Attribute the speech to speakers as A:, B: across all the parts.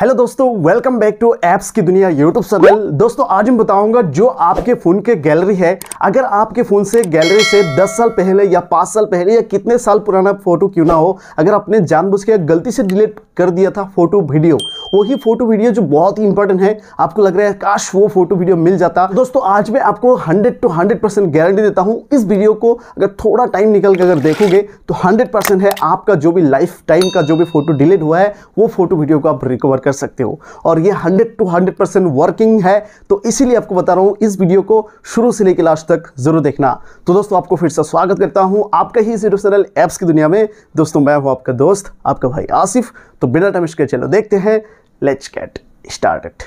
A: Hello दोस्तों welcome back to apps की दुनिया यूट्यूब चैनल दोस्तों आज मैं बताऊंगा जो आपके फ़ोन के गैलरी है अगर आपके फ़ोन से गैलरी से 10 साल पहले या 5 साल पहले या कितने साल पुराना फ़ोटो क्यों ना हो अगर आपने जानबूझ के गलती से डिलीट कर दिया था फोटो वीडियो वही फोटो वीडियो जो बहुत ही इंपॉर्टेंट है आपको लग रहा है काश वो फोटो वीडियो मिल जाता दोस्तों आज मैं आपको hundred to hundred percent guarantee देता हूँ इस वीडियो को अगर थोड़ा टाइम निकल के अगर देखोगे तो हंड्रेड परसेंट है आपका जो भी लाइफ टाइम का जो भी फोटो डिलीट हुआ है वो फोटो वीडियो को आप रिकवर कर सकते हो और ये hundred to hundred percent working है तो इसीलिए आपको बता रहा हूँ इस वीडियो को शुरू से लेकर लास्ट तक जरूर देखना तो दोस्तों आपको फिर से स्वागत करता हूँ आपका ही इस यूट्यूब की दुनिया में दोस्तों मैं हूँ आपका दोस्त आपका भाई आसिफ तो बिना टमिश के चलो देखते हैं let's get started.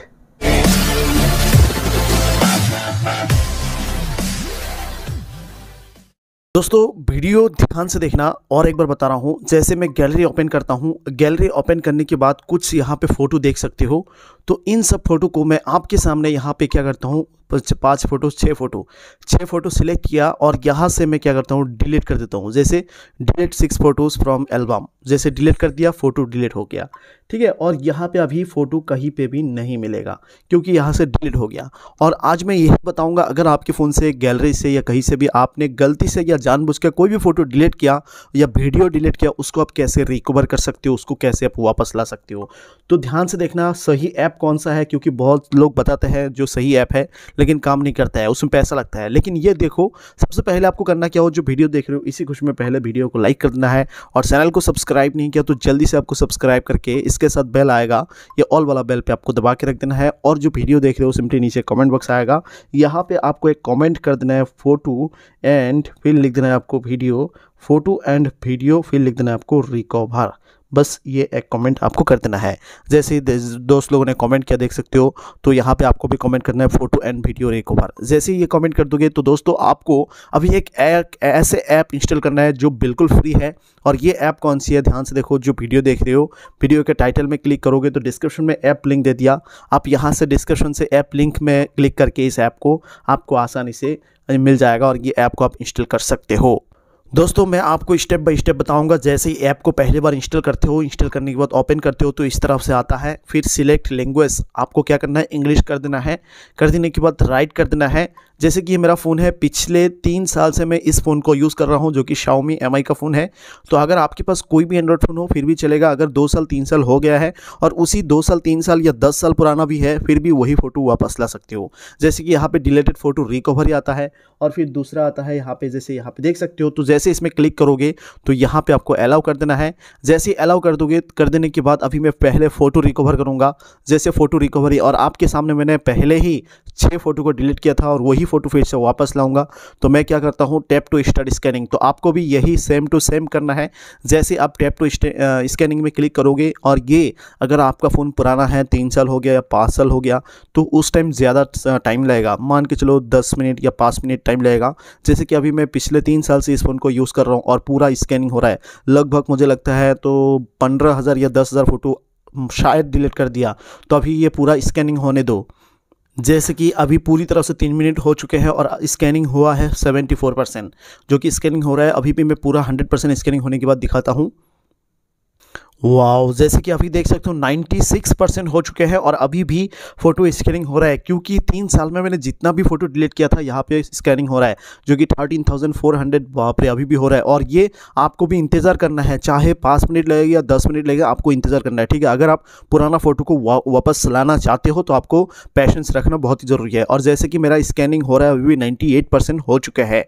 A: दोस्तों वीडियो ध्यान से देखना और एक बार बता रहा हूँ जैसे मैं गैलरी ओपन करता हूँ गैलरी ओपन करने के बाद कुछ यहाँ पे फ़ोटो देख सकते हो तो इन सब फ़ोटो को मैं आपके सामने यहाँ पे क्या करता हूँ पाँच फ़ोटो छः फ़ोटो छः फ़ोटो सिलेक्ट किया और यहाँ से मैं क्या करता हूँ डिलीट कर देता हूँ जैसे delete six photos from album जैसे डिलीट कर दिया फ़ोटो डिलीट हो गया ठीक है और यहाँ पे अभी फ़ोटो कहीं पे भी नहीं मिलेगा क्योंकि यहाँ से डिलीट हो गया और आज मैं यही बताऊँगा अगर आपके फ़ोन से गैलरी से या कहीं से भी आपने गलती से या जानबूझ के कोई भी फ़ोटो डिलीट किया या वीडियो डिलीट किया उसको आप कैसे रिकवर कर सकते हो उसको कैसे आप वापस ला सकते हो तो ध्यान से देखना सही ऐप कौन सा है क्योंकि बहुत लोग बताते हैं जो सही ऐप है लेकिन काम नहीं करता है उसमें पैसा लगता है लेकिन ये देखो सबसे पहले आपको करना क्या हो जो वीडियो देख रहे हो इसी खुश में पहले वीडियो को लाइक करना है और चैनल को सब्सक्राइब नहीं किया तो जल्दी से आपको सब्सक्राइब करके इसके साथ बेल आएगा या ऑल वाला बेल पर आपको दबा के रख देना है और जो वीडियो देख रहे हो सिमटी नीचे कॉमेंट बॉक्स आएगा यहाँ पर आपको एक कॉमेंट कर देना है फ़ोटो एंड फिर लिख देना है आपको वीडियो फ़ोटो एंड वीडियो फिर लिख देना है आपको रिकॉवर बस ये एक कमेंट आपको कर देना है जैसे ही दोस्त लोगों ने कमेंट किया देख सकते हो तो यहाँ पे आपको भी कमेंट करना है फोटो एंड वीडियो एक बार जैसे ही ये कमेंट कर दोगे तो दोस्तों आपको अभी एक ऐसे ऐप इंस्टॉल करना है जो बिल्कुल फ्री है और ये ऐप कौन सी है ध्यान से देखो जो वीडियो देख रहे हो वीडियो के टाइटल में क्लिक करोगे तो डिस्क्रिप्शन में ऐप लिंक दे दिया आप यहाँ से डिस्क्रिप्शन से ऐप लिंक में क्लिक करके इस ऐप को आपको आसानी से मिल जाएगा और ये ऐप को आप इंस्टॉल कर सकते हो दोस्तों मैं आपको स्टेप बाय स्टेप बताऊंगा जैसे ही ऐप को पहली बार इंस्टॉल करते हो इंस्टॉल करने के बाद ओपन करते हो तो इस तरफ से आता है फिर सिलेक्ट लैंग्वेज आपको क्या करना है इंग्लिश कर देना है कर देने के बाद राइट कर देना है जैसे कि ये मेरा फ़ोन है पिछले तीन साल से मैं इस फ़ोन को यूज़ कर रहा हूँ जो कि शाओमी एम का फ़ोन है तो अगर आपके पास कोई भी एंड्रॉयड फ़ोन हो फिर भी चलेगा अगर दो साल तीन साल हो गया है और उसी दो साल तीन साल या दस साल पुराना भी है फिर भी वही फ़ोटो वापस ला सकते हो जैसे कि यहाँ पर डिलेटेड फ़ोटो रिकवरी आता है और फिर दूसरा आता है यहाँ पर जैसे यहाँ पर देख सकते हो तो जैसे इसमें क्लिक करोगे तो यहाँ पे आपको अलाउ कर देना है जैसे अलाउ कर दोगे कर देने के बाद अभी मैं पहले फ़ोटो रिकवर करूँगा जैसे फ़ोटो रिकवरी और आपके सामने मैंने पहले ही छः फ़ोटो को डिलीट किया था और वही फ़ोटो फिर से वापस लाऊंगा तो मैं क्या करता हूँ टैप टू स्टार्ट स्कैनिंग तो आपको भी यही सेम टू सेम करना है जैसे आप टैप टू स्कैनिंग में क्लिक करोगे और ये अगर आपका फ़ोन पुराना है तीन साल हो गया या पाँच साल हो गया तो उस टाइम ज़्यादा टाइम लगेगा मान के चलो दस मिनट या पाँच मिनट टाइम लगेगा जैसे कि अभी मैं पिछले तीन साल से इस फ़ोन को को यूज़ कर रहा हूँ और पूरा स्कैनिंग हो रहा है लगभग मुझे लगता है तो पंद्रह हज़ार या दस हज़ार फ़ोटो शायद डिलीट कर दिया तो अभी ये पूरा स्कैनिंग होने दो जैसे कि अभी पूरी तरह से तीन मिनट हो चुके हैं और स्कैनिंग हुआ है सेवेंटी फोर परसेंट जो कि स्कैनिंग हो रहा है अभी भी मैं पूरा हंड्रेड परसेंट स्कैनिंग होने के बाद दिखाता हूँ वाओ जैसे कि अभी देख सकते हो 96 परसेंट हो चुके हैं और अभी भी फोटो स्कैनिंग हो रहा है क्योंकि तीन साल में मैंने जितना भी फोटो डिलीट किया था यहाँ पे स्कैनिंग हो रहा है जो कि 13,400 वहाँ पर अभी भी हो रहा है और ये आपको भी इंतज़ार करना है चाहे पाँच मिनट लगेगा या दस मिनट लगेगा आपको इंतज़ार करना है ठीक है अगर आप पुराना फ़ोटो को वापस लाना चाहते हो तो आपको पेशेंस रखना बहुत ही ज़रूरी है और जैसे कि मेरा स्कैनिंग हो रहा है अभी भी नाइन्टी हो चुका है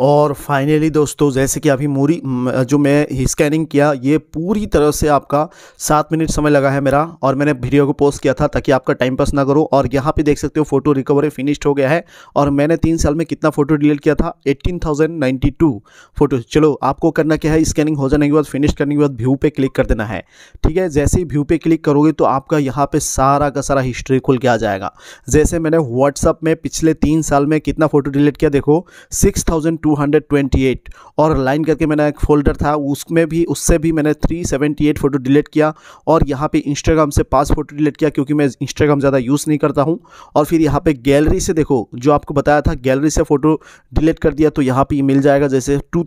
A: और फाइनली दोस्तों जैसे कि अभी मूरी जो मैं स्कैनिंग किया ये पूरी तरह से आपका सात मिनट समय लगा है मेरा और मैंने वीडियो को पोस्ट किया था ताकि आपका टाइम पास ना करो और यहाँ पे देख सकते हो फोटो रिकवरी फिनिश्ड हो गया है और मैंने तीन साल में कितना फ़ोटो डिलीट किया था eighteen thousand ninety two photo चलो आपको करना क्या है स्कैनिंग हो जाने के बाद फिनिश करने के बाद व्यू पे क्लिक कर देना है ठीक है जैसे ही व्यू पे क्लिक करोगे तो आपका यहाँ पर सारा का सारा हिस्ट्री खुल के आ जाएगा जैसे मैंने व्हाट्सअप में पिछले तीन साल में कितना फ़ोटो डिलीट किया देखो सिक्स 228 और लाइन करके मैंने एक फोल्डर था उसमें भी उससे भी मैंने 378 फ़ोटो डिलीट किया और यहाँ पे इंस्टाग्राम से पास फ़ोटो डिलीट किया क्योंकि मैं इंस्टाग्राम ज़्यादा यूज़ नहीं करता हूँ और फिर यहाँ पे गैलरी से देखो जो आपको बताया था गैलरी से फ़ोटो डिलीट कर दिया तो यहाँ पर मिल जाएगा जैसे टू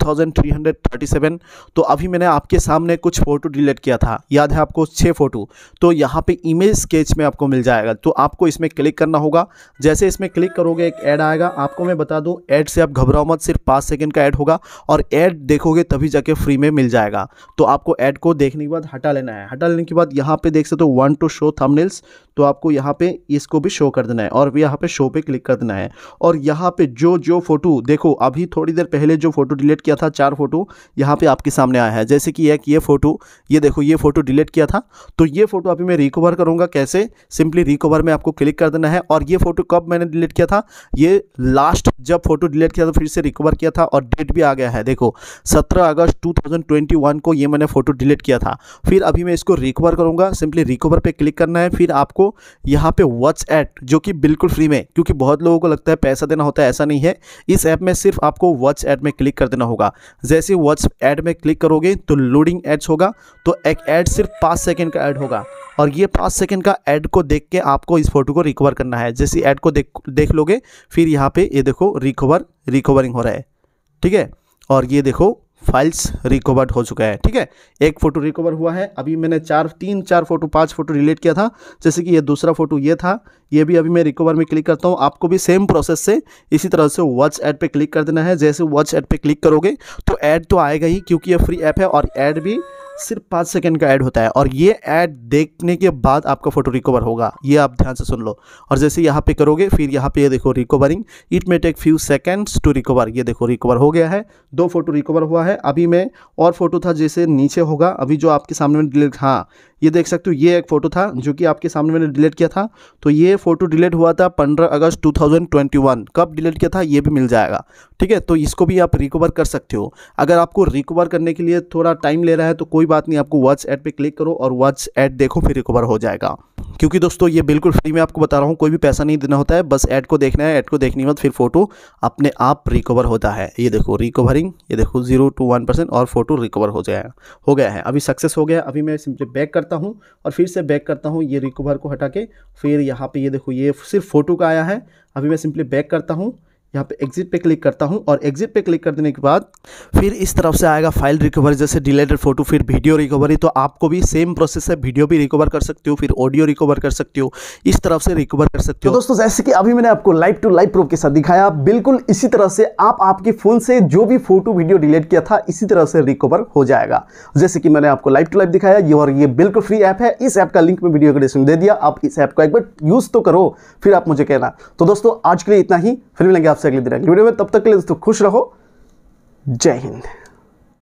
A: तो अभी मैंने आपके सामने कुछ फ़ोटो डिलीट किया था याद है आपको छः फ़ोटो तो यहाँ पर इमेज स्केच में आपको मिल जाएगा तो आपको इसमें क्लिक करना होगा जैसे इसमें क्लिक करोगे एक ऐड आएगा आपको मैं बता दूँ ऐड से आप घबराओ मत सिर्फ पाँच सेकेंड का ऐड होगा और ऐड देखोगे तभी जाके फ्री में मिल जाएगा तो आपको ऐड को देखने के बाद हटा लेना है हटा लेने के बाद यहाँ पे देख सकते हो वन टू शो थंबनेल्स तो आपको यहाँ पे इसको भी शो कर देना है और यहाँ पे शो पे क्लिक कर देना है और यहाँ पे जो जो फोटो देखो अभी थोड़ी देर पहले जो फोटो डिलीट किया था चार फोटो यहाँ पे आपके सामने आया है जैसे कि एक ये फोटो ये देखो ये फोटो डिलीट किया था तो ये फोटो अभी मैं रिकवर करूँगा कैसे सिंपली रिकवर में आपको क्लिक कर देना है और ये फोटो कब मैंने डिलीट किया था ये लास्ट जब फोटो डिलीट किया था फिर से रिकवर किया था और डेट भी आ गया है देखो 17 अगस्त 2021 को ये मैंने फ़ोटो डिलीट किया था फिर अभी मैं इसको रिकवर करूँगा सिंपली रिकवर पे क्लिक करना है फिर आपको यहाँ पे व्हाट्स एट जो कि बिल्कुल फ्री में क्योंकि बहुत लोगों को लगता है पैसा देना होता है ऐसा नहीं है इस ऐप में सिर्फ आपको व्हाट्स एड में क्लिक कर देना होगा जैसे व्हाट्स एड में क्लिक करोगे तो लोडिंग एड्स होगा तो एक ऐड सिर्फ पाँच सेकेंड का ऐड होगा और ये पाँच सेकेंड का एड को देख के आपको इस फोटो को रिकवर करना है जैसे ऐड को देख देख लोगे फिर यहाँ पे ये देखो रिकवर रिकवरिंग हो रहा है ठीक है और ये देखो फाइल्स रिकवर्ड हो चुका है ठीक है एक फ़ोटो रिकवर हुआ है अभी मैंने चार तीन चार फोटो पांच फोटो रिलेट किया था जैसे कि ये दूसरा फोटो ये था ये भी अभी मैं रिकवर में क्लिक करता हूँ आपको भी सेम प्रोसेस से इसी तरह से वॉच ऐड पे क्लिक कर देना है जैसे वॉच ऐड पे क्लिक करोगे तो ऐड तो आएगा ही क्योंकि ये फ्री ऐप है और ऐड भी सिर्फ पाँच सेकेंड का ऐड होता है और ये ऐड देखने के बाद आपका फ़ोटो रिकवर होगा ये आप ध्यान से सुन लो और जैसे यहाँ पे करोगे फिर यहाँ पे ये देखो recovering it may take few seconds to recover ये देखो रिकवर हो गया है दो फ़ोटो रिकवर हुआ है अभी मैं और फ़ोटो था जैसे नीचे होगा अभी जो आपके सामने में डिलीट हाँ ये देख सकते हो ये एक फ़ोटो था जो कि आपके सामने मैंने डिलीट किया था तो ये फ़ोटो डिलीट हुआ था 15 अगस्त 2021 कब डिलीट किया था ये भी मिल जाएगा ठीक है तो इसको भी आप रिकवर कर सकते हो अगर आपको रिकवर करने के लिए थोड़ा टाइम ले रहा है तो कोई बात नहीं आपको वाट्स ऐड पर क्लिक करो और वाट्स ऐड देखो फिर रिकवर हो जाएगा क्योंकि दोस्तों ये बिल्कुल फ्री में आपको बता रहा हूँ कोई भी पैसा नहीं देना होता है बस ऐड को देखना है ऐड को देखने के बाद फिर फ़ोटो अपने आप रिकवर होता है ये देखो रिकवरिंग ये देखो जीरो टू वन परसेंट और फ़ोटो रिकवर हो जाए हो गया है अभी सक्सेस हो गया अभी मैं सिंपली बैक करता करता हूँ और फिर से बैक करता हूँ ये रिकवर को हटा के फिर यहाँ पे ये देखो ये सिर्फ फोटो का आया है अभी मैं सिंपली बैक करता हूँ यहाँ पे एग्जिट पे क्लिक करता हूँ और एग्जिट पे क्लिक कर देने के बाद फिर इस तरफ से आएगा फाइल रिकवरी जैसे डिलेटेड फोटो फिर वीडियो रिकवरी तो आपको भी सेम प्रोसेस से वीडियो भी रिकवर कर सकते हो फिर ऑडियो रिकवर कर सकते हो इस तरफ से रिकवर कर सकते तो हो तो दोस्तों जैसे कि अभी मैंने आपको लाइव टू लाइव प्रूफ के साथ दिखाया बिल्कुल इसी तरह से आप आपके फ़ोन से जो भी फोटो वीडियो डिलीट किया था इसी तरह से रिकवर हो जाएगा जैसे कि मैंने आपको लाइव टू लाइव दिखाया ये और ये बिल्कुल फ्री ऐप है इस ऐप का लिंक में वीडियो क्रिएशन दे दिया आप इस ऐप को एक बार यूज़ तो करो फिर आप मुझे कहना तो दोस्तों आज के लिए इतना ही फिर मिलेंगे आपसे अगले दिन अगली वीडियो में तब तक के लिए दोस्तों खुश रहो जय हिंद